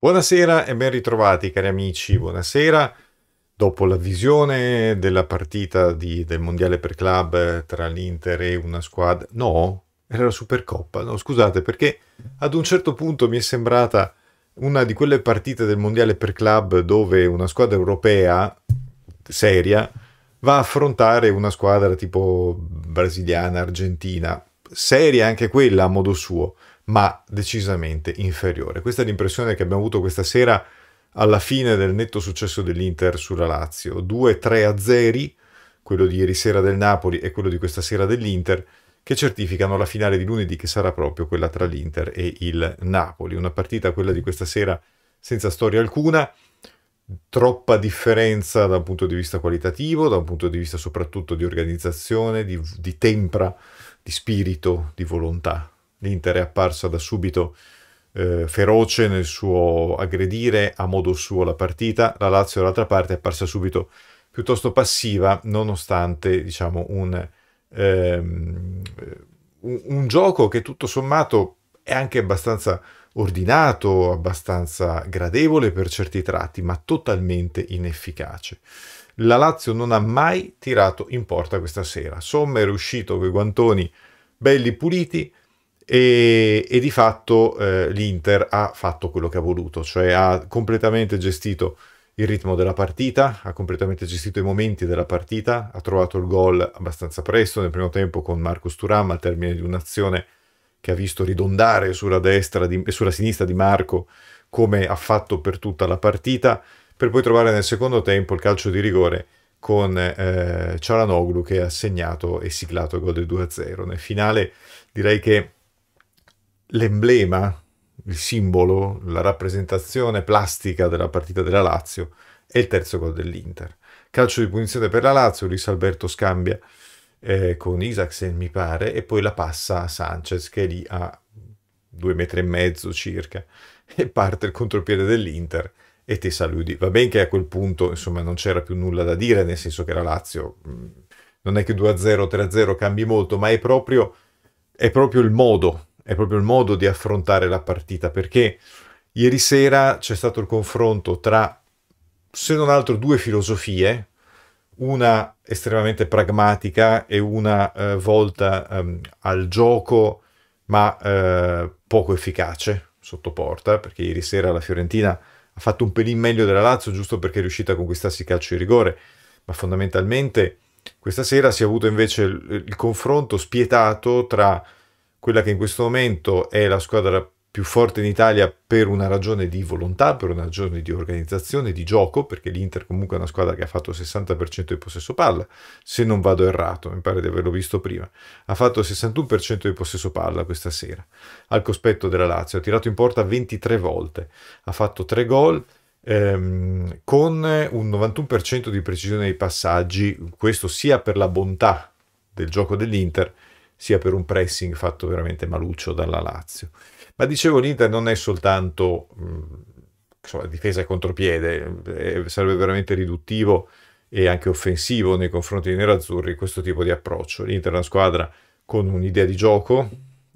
Buonasera e ben ritrovati cari amici, buonasera. Dopo la visione della partita di, del Mondiale per Club eh, tra l'Inter e una squadra... No, era la Supercoppa, no scusate perché ad un certo punto mi è sembrata una di quelle partite del Mondiale per Club dove una squadra europea seria va a affrontare una squadra tipo brasiliana, argentina, seria anche quella a modo suo, ma decisamente inferiore. Questa è l'impressione che abbiamo avuto questa sera alla fine del netto successo dell'Inter sulla Lazio. 2-3-0, quello di ieri sera del Napoli e quello di questa sera dell'Inter, che certificano la finale di lunedì che sarà proprio quella tra l'Inter e il Napoli. Una partita, quella di questa sera, senza storia alcuna, troppa differenza da un punto di vista qualitativo, da un punto di vista soprattutto di organizzazione, di, di tempra, di spirito, di volontà. L'Inter è apparsa da subito eh, feroce nel suo aggredire a modo suo la partita, la Lazio dall'altra parte è apparsa subito piuttosto passiva nonostante diciamo, un, ehm, un, un gioco che tutto sommato è anche abbastanza ordinato, abbastanza gradevole per certi tratti, ma totalmente inefficace. La Lazio non ha mai tirato in porta questa sera. Somma è riuscito con i guantoni belli puliti, e, e di fatto eh, l'Inter ha fatto quello che ha voluto, cioè ha completamente gestito il ritmo della partita, ha completamente gestito i momenti della partita, ha trovato il gol abbastanza presto nel primo tempo con Marcus Turam al termine di un'azione che ha visto ridondare sulla destra e sulla sinistra di Marco come ha fatto per tutta la partita, per poi trovare nel secondo tempo il calcio di rigore con eh, Cialanoglu che ha segnato e siglato il gol del 2-0. Nel finale direi che l'emblema, il simbolo, la rappresentazione plastica della partita della Lazio è il terzo gol dell'Inter. Calcio di punizione per la Lazio, Luis Alberto scambia eh, con Isaacsen, mi pare, e poi la passa a Sanchez, che è lì a due metri e mezzo circa, e parte il contropiede dell'Inter e ti saluti. Va bene che a quel punto, insomma, non c'era più nulla da dire, nel senso che la Lazio mm, non è che 2-0, 3-0 cambi molto, ma è proprio, è proprio il modo è proprio il modo di affrontare la partita, perché ieri sera c'è stato il confronto tra, se non altro, due filosofie, una estremamente pragmatica e una eh, volta um, al gioco, ma eh, poco efficace sotto porta, perché ieri sera la Fiorentina ha fatto un pelin meglio della Lazio, giusto perché è riuscita a conquistarsi calcio di rigore, ma fondamentalmente questa sera si è avuto invece il, il confronto spietato tra quella che in questo momento è la squadra più forte in Italia per una ragione di volontà, per una ragione di organizzazione, di gioco, perché l'Inter comunque è una squadra che ha fatto 60% di possesso palla, se non vado errato, mi pare di averlo visto prima, ha fatto 61% di possesso palla questa sera, al cospetto della Lazio, ha tirato in porta 23 volte, ha fatto 3 gol, ehm, con un 91% di precisione dei passaggi, questo sia per la bontà del gioco dell'Inter, sia per un pressing fatto veramente maluccio dalla Lazio. Ma dicevo, l'Inter non è soltanto mh, insomma, difesa e contropiede, eh, eh, sarebbe veramente riduttivo e anche offensivo nei confronti dei nerazzurri questo tipo di approccio. L'Inter è una squadra con un'idea di gioco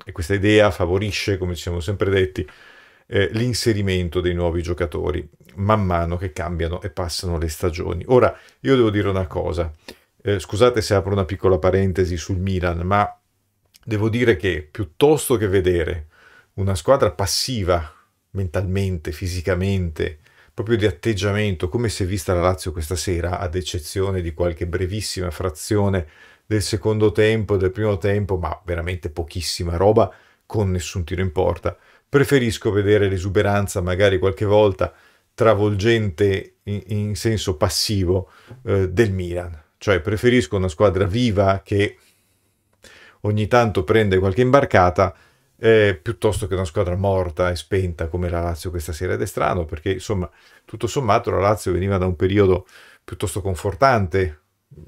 e questa idea favorisce, come ci siamo sempre detti, eh, l'inserimento dei nuovi giocatori man mano che cambiano e passano le stagioni. Ora, io devo dire una cosa, eh, scusate se apro una piccola parentesi sul Milan, ma devo dire che piuttosto che vedere una squadra passiva mentalmente, fisicamente, proprio di atteggiamento, come si è vista la Lazio questa sera, ad eccezione di qualche brevissima frazione del secondo tempo, del primo tempo, ma veramente pochissima roba, con nessun tiro in porta. Preferisco vedere l'esuberanza magari qualche volta travolgente in, in senso passivo eh, del Milan. Cioè preferisco una squadra viva che ogni tanto prende qualche imbarcata eh, piuttosto che una squadra morta e spenta come la Lazio questa sera ed è strano perché insomma tutto sommato la Lazio veniva da un periodo piuttosto confortante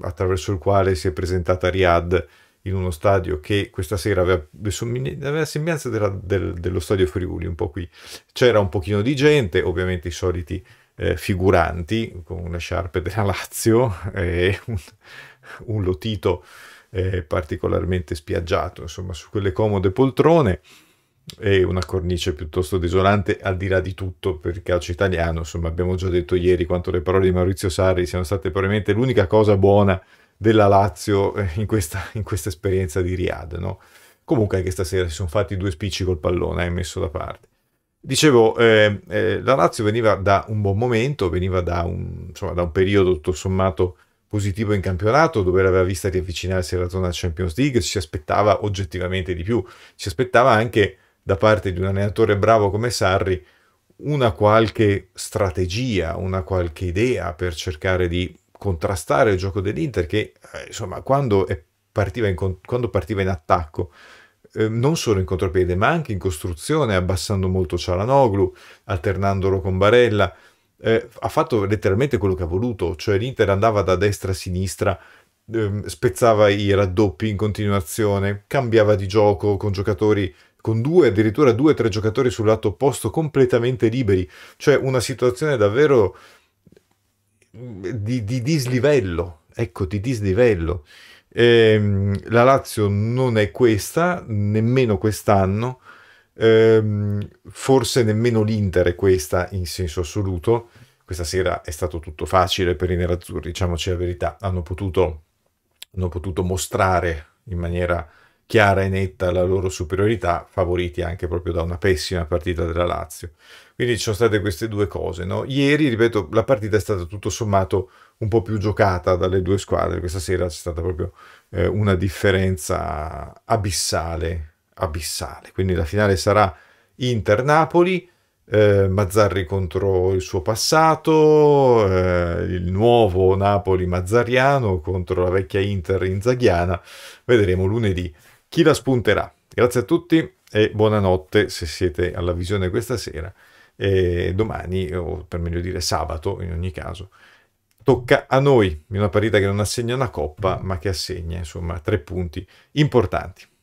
attraverso il quale si è presentata a Riyadh in uno stadio che questa sera aveva, aveva sembianza della, del, dello stadio Friuli, un po' qui. C'era un pochino di gente, ovviamente i soliti eh, figuranti, con le sciarpe della Lazio e un, un lotito eh, particolarmente spiaggiato, insomma, su quelle comode poltrone e una cornice piuttosto desolante al di là di tutto per il calcio italiano. Insomma, abbiamo già detto ieri quanto le parole di Maurizio Sarri siano state probabilmente l'unica cosa buona della Lazio eh, in questa, in questa esperienza di Riyadh, no? Comunque anche stasera si sono fatti due spicci col pallone, hai eh, messo da parte. Dicevo, eh, eh, la Lazio veniva da un buon momento, veniva da un, insomma, da un periodo tutto sommato positivo in campionato, dove l'aveva vista riavvicinarsi alla zona Champions League, si aspettava oggettivamente di più, Si aspettava anche da parte di un allenatore bravo come Sarri una qualche strategia, una qualche idea per cercare di contrastare il gioco dell'Inter che eh, insomma quando partiva in, quando partiva in attacco eh, non solo in contropiede ma anche in costruzione abbassando molto Cialanoglu alternandolo con Barella eh, ha fatto letteralmente quello che ha voluto, cioè l'Inter andava da destra a sinistra, ehm, spezzava i raddoppi in continuazione, cambiava di gioco con giocatori con due, addirittura due o tre giocatori sul lato opposto completamente liberi, cioè una situazione davvero di, di dislivello, ecco, di dislivello. Ehm, la Lazio non è questa, nemmeno quest'anno, Ehm, forse nemmeno l'Inter è questa in senso assoluto. Questa sera è stato tutto facile per i nerazzurri, diciamoci la verità. Hanno potuto, hanno potuto mostrare in maniera chiara e netta la loro superiorità, favoriti anche proprio da una pessima partita della Lazio. Quindi ci sono state queste due cose. No? Ieri, ripeto, la partita è stata tutto sommato un po' più giocata dalle due squadre, questa sera c'è stata proprio eh, una differenza abissale abissale. Quindi la finale sarà Inter-Napoli, eh, Mazzarri contro il suo passato, eh, il nuovo Napoli mazzariano contro la vecchia Inter inzaghiana. Vedremo lunedì chi la spunterà. Grazie a tutti e buonanotte se siete alla visione questa sera e domani, o per meglio dire sabato in ogni caso, tocca a noi in una partita che non assegna una coppa ma che assegna insomma tre punti importanti.